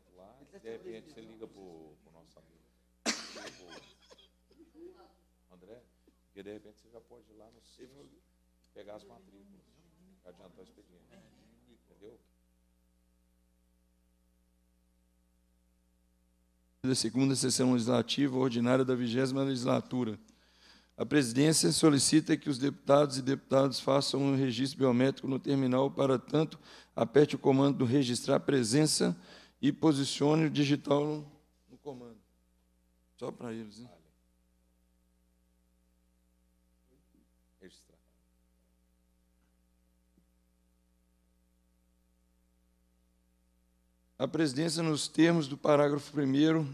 evento lá, e de repente você liga para o nosso amigo. André, porque de repente você já pode ir lá no CIFRO pegar as matrículas, adiantar o expediente. Entendeu? Da segunda sessão legislativa ordinária da vigésima legislatura. A presidência solicita que os deputados e deputadas façam um registro biométrico no terminal para tanto aperte o comando do registrar presença e posicione o digital no, no comando. Só para eles, hein? A presidência, nos termos do parágrafo 1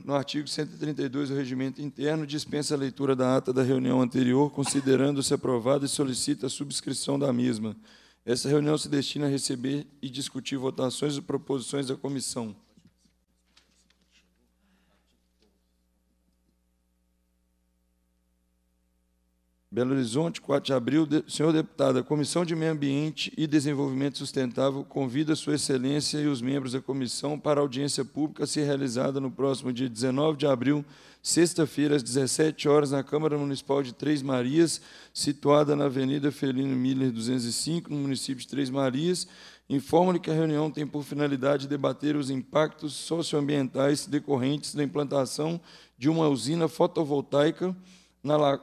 no artigo 132 do Regimento Interno, dispensa a leitura da ata da reunião anterior, considerando-se aprovada e solicita a subscrição da mesma. Essa reunião se destina a receber e discutir votações e proposições da comissão Belo Horizonte, 4 de abril. De, senhor deputado, a Comissão de Meio Ambiente e Desenvolvimento Sustentável convida Sua Excelência e os membros da comissão para a audiência pública a ser realizada no próximo dia 19 de abril, sexta-feira, às 17 horas, na Câmara Municipal de Três Marias, situada na Avenida Felino Miller 205, no município de Três Marias. Informo-lhe que a reunião tem por finalidade debater os impactos socioambientais decorrentes da implantação de uma usina fotovoltaica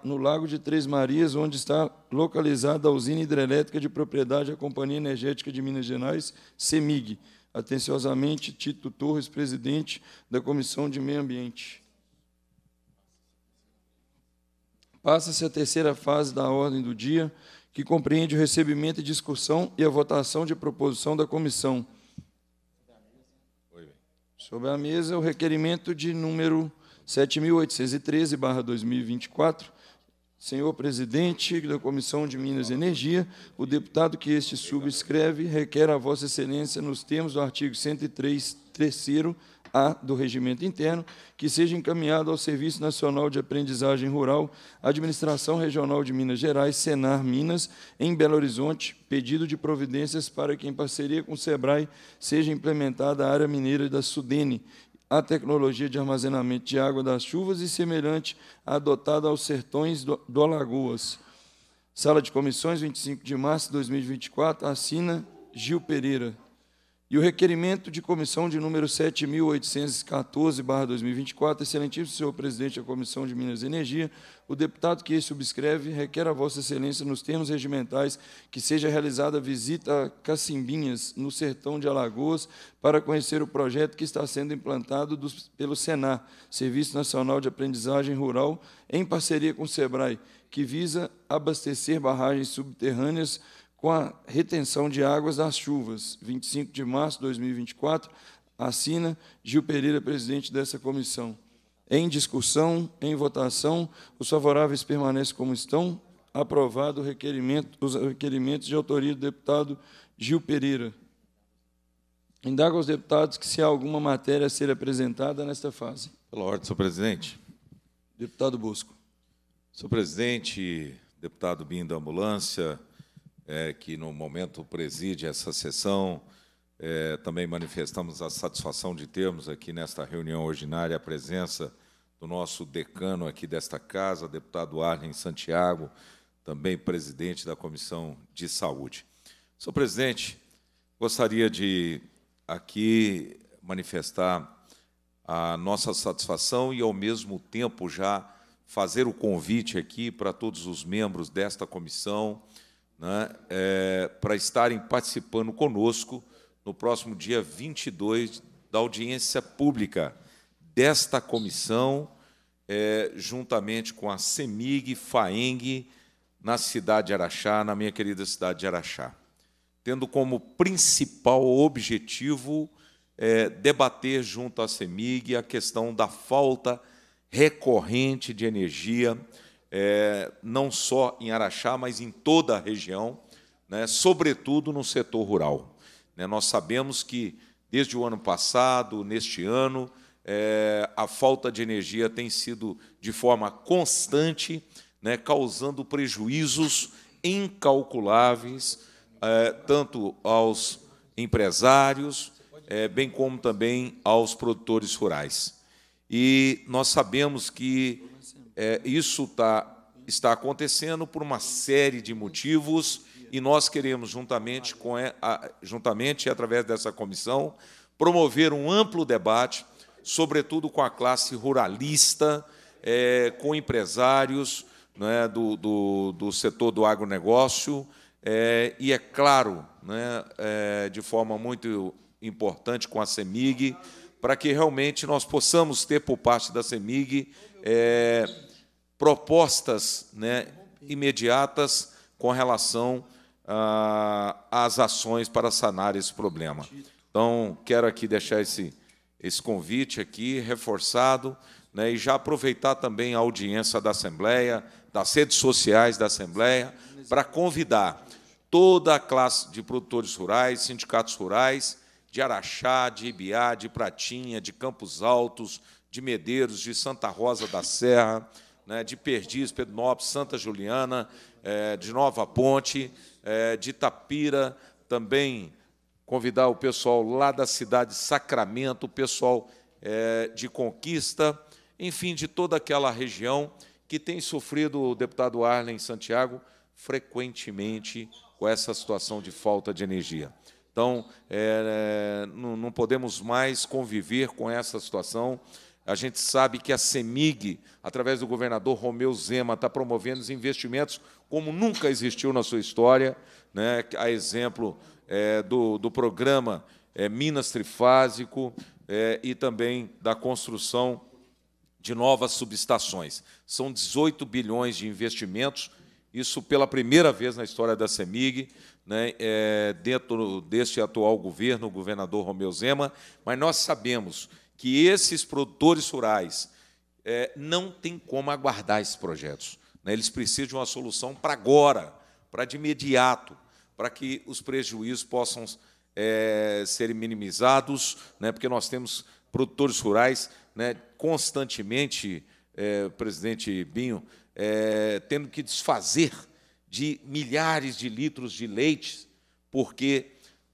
no Lago de Três Marias, onde está localizada a usina hidrelétrica de propriedade da Companhia Energética de Minas Gerais, CEMIG. Atenciosamente, Tito Torres, presidente da Comissão de Meio Ambiente. Passa-se a terceira fase da ordem do dia, que compreende o recebimento e discussão e a votação de proposição da comissão. Sobre a mesa, o requerimento de número 7.813-2024, senhor presidente da Comissão de Minas e Energia, o deputado que este subscreve requer a Vossa Excelência, nos termos do artigo 103, terceiro a do Regimento Interno, que seja encaminhado ao Serviço Nacional de Aprendizagem Rural, Administração Regional de Minas Gerais, Senar Minas, em Belo Horizonte, pedido de providências para que, em parceria com o SEBRAE, seja implementada a área mineira da Sudene, a tecnologia de armazenamento de água das chuvas e semelhante adotada aos sertões do, do Alagoas. Sala de Comissões, 25 de março de 2024, assina Gil Pereira. E o requerimento de comissão de número 7.814-2024, excelentíssimo senhor presidente da Comissão de Minas e Energia, o deputado que subscreve requer a Vossa Excelência, nos termos regimentais, que seja realizada visita a Cacimbinhas, no sertão de Alagoas, para conhecer o projeto que está sendo implantado dos, pelo Senar, Serviço Nacional de Aprendizagem Rural, em parceria com o SEBRAE, que visa abastecer barragens subterrâneas com a retenção de águas das chuvas. 25 de março de 2024, assina Gil Pereira, presidente dessa comissão. Em discussão, em votação, os favoráveis permanecem como estão. Aprovado o requerimento, os requerimentos de autoria do deputado Gil Pereira. Indago aos deputados que se há alguma matéria a ser apresentada nesta fase. Pela ordem, senhor presidente. Deputado Bosco. Senhor presidente, deputado Bim da Ambulância, é, que no momento preside essa sessão. É, também manifestamos a satisfação de termos aqui nesta reunião ordinária a presença do nosso decano aqui desta casa, deputado Arlen Santiago, também presidente da Comissão de Saúde. Senhor presidente, gostaria de aqui manifestar a nossa satisfação e, ao mesmo tempo, já fazer o convite aqui para todos os membros desta comissão, né, é, para estarem participando conosco no próximo dia 22 da audiência pública desta comissão, é, juntamente com a CEMIG, FAENG, na cidade de Araxá, na minha querida cidade de Araxá, tendo como principal objetivo é, debater junto à CEMIG a questão da falta recorrente de energia é, não só em Araxá, mas em toda a região, né, sobretudo no setor rural. Né, nós sabemos que, desde o ano passado, neste ano, é, a falta de energia tem sido de forma constante, né, causando prejuízos incalculáveis, é, tanto aos empresários, é, bem como também aos produtores rurais. E nós sabemos que é, isso tá, está acontecendo por uma série de motivos e nós queremos, juntamente, com a, juntamente através dessa comissão, promover um amplo debate, sobretudo com a classe ruralista, é, com empresários né, do, do, do, setor do agronegócio, é, e, é claro, né, é, de forma muito importante, com a CEMIG, para que realmente nós possamos ter por parte da CEMIG é, propostas né, imediatas com relação ah, às ações para sanar esse problema. Então, quero aqui deixar esse, esse convite aqui reforçado né, e já aproveitar também a audiência da Assembleia, das redes sociais da Assembleia, para convidar toda a classe de produtores rurais, sindicatos rurais, de Araxá, de Ibiá, de Pratinha, de Campos Altos, de Medeiros, de Santa Rosa da Serra, né, de Perdiz, Pednópolis, Santa Juliana, é, de Nova Ponte, é, de Tapira, também convidar o pessoal lá da cidade de Sacramento, o pessoal é, de Conquista, enfim, de toda aquela região que tem sofrido, o deputado Arlen Santiago, frequentemente com essa situação de falta de energia. Então, é, é, não, não podemos mais conviver com essa situação. A gente sabe que a CEMIG, através do governador Romeu Zema, está promovendo os investimentos como nunca existiu na sua história, né? a exemplo é, do, do programa é, Minas Trifásico é, e também da construção de novas subestações. São 18 bilhões de investimentos isso pela primeira vez na história da CEMIG, né, é, dentro deste atual governo, o governador Romeu Zema, mas nós sabemos que esses produtores rurais é, não têm como aguardar esses projetos. Né, eles precisam de uma solução para agora, para de imediato, para que os prejuízos possam é, minimizados, né, porque nós temos produtores rurais né, constantemente é, presidente Binho, é, tendo que desfazer de milhares de litros de leite, porque,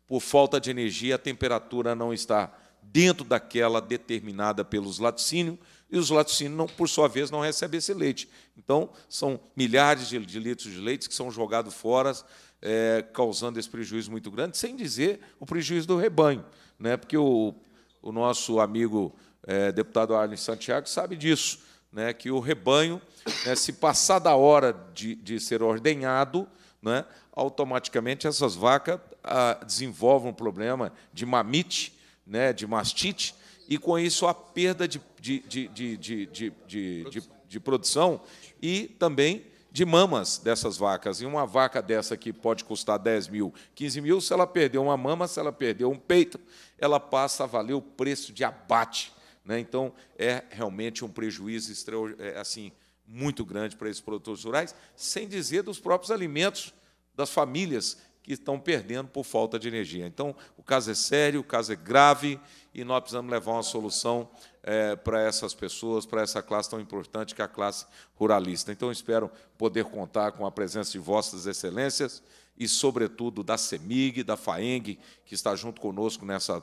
por falta de energia, a temperatura não está dentro daquela determinada pelos laticínios, e os laticínios, não, por sua vez, não recebem esse leite. Então, são milhares de, de litros de leite que são jogados fora, é, causando esse prejuízo muito grande, sem dizer o prejuízo do rebanho. Né? Porque o, o nosso amigo é, deputado Arlen Santiago sabe disso né, que o rebanho, né, se passar da hora de, de ser ordenhado, né, automaticamente essas vacas ah, desenvolvem um problema de mamite, né, de mastite, e com isso a perda de, de, de, de produção e também de mamas dessas vacas. E uma vaca dessa que pode custar 10 mil, 15 mil, se ela perdeu uma mama, se ela perdeu um peito, ela passa a valer o preço de abate né? Então, é realmente um prejuízo é, assim muito grande para esses produtores rurais, sem dizer dos próprios alimentos das famílias que estão perdendo por falta de energia. Então, o caso é sério, o caso é grave, e nós precisamos levar uma solução é, para essas pessoas, para essa classe tão importante que é a classe ruralista. Então, espero poder contar com a presença de vossas excelências e, sobretudo, da CEMIG, da FAENG, que está junto conosco nessa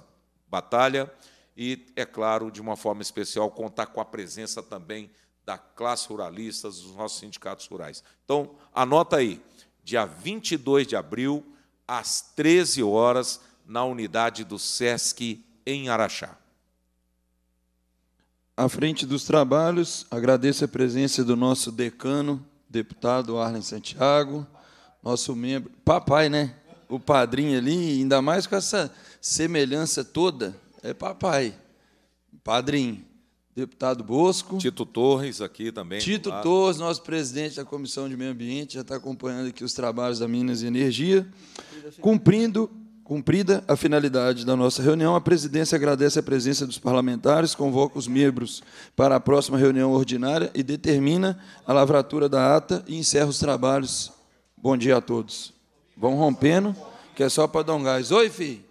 batalha, e, é claro, de uma forma especial, contar com a presença também da classe ruralista, dos nossos sindicatos rurais. Então, anota aí, dia 22 de abril, às 13 horas, na unidade do SESC em Araxá. À frente dos trabalhos, agradeço a presença do nosso decano, deputado Arlen Santiago, nosso membro, papai, né? O padrinho ali, ainda mais com essa semelhança toda é papai, padrinho. Deputado Bosco. Tito Torres aqui também. Tito ah. Torres, nosso presidente da Comissão de Meio Ambiente, já está acompanhando aqui os trabalhos da Minas e Energia. Cumprindo, cumprida a finalidade da nossa reunião, a presidência agradece a presença dos parlamentares, convoca os membros para a próxima reunião ordinária e determina a lavratura da ata e encerra os trabalhos. Bom dia a todos. Vão rompendo, que é só para dar um gás. Oi, filho.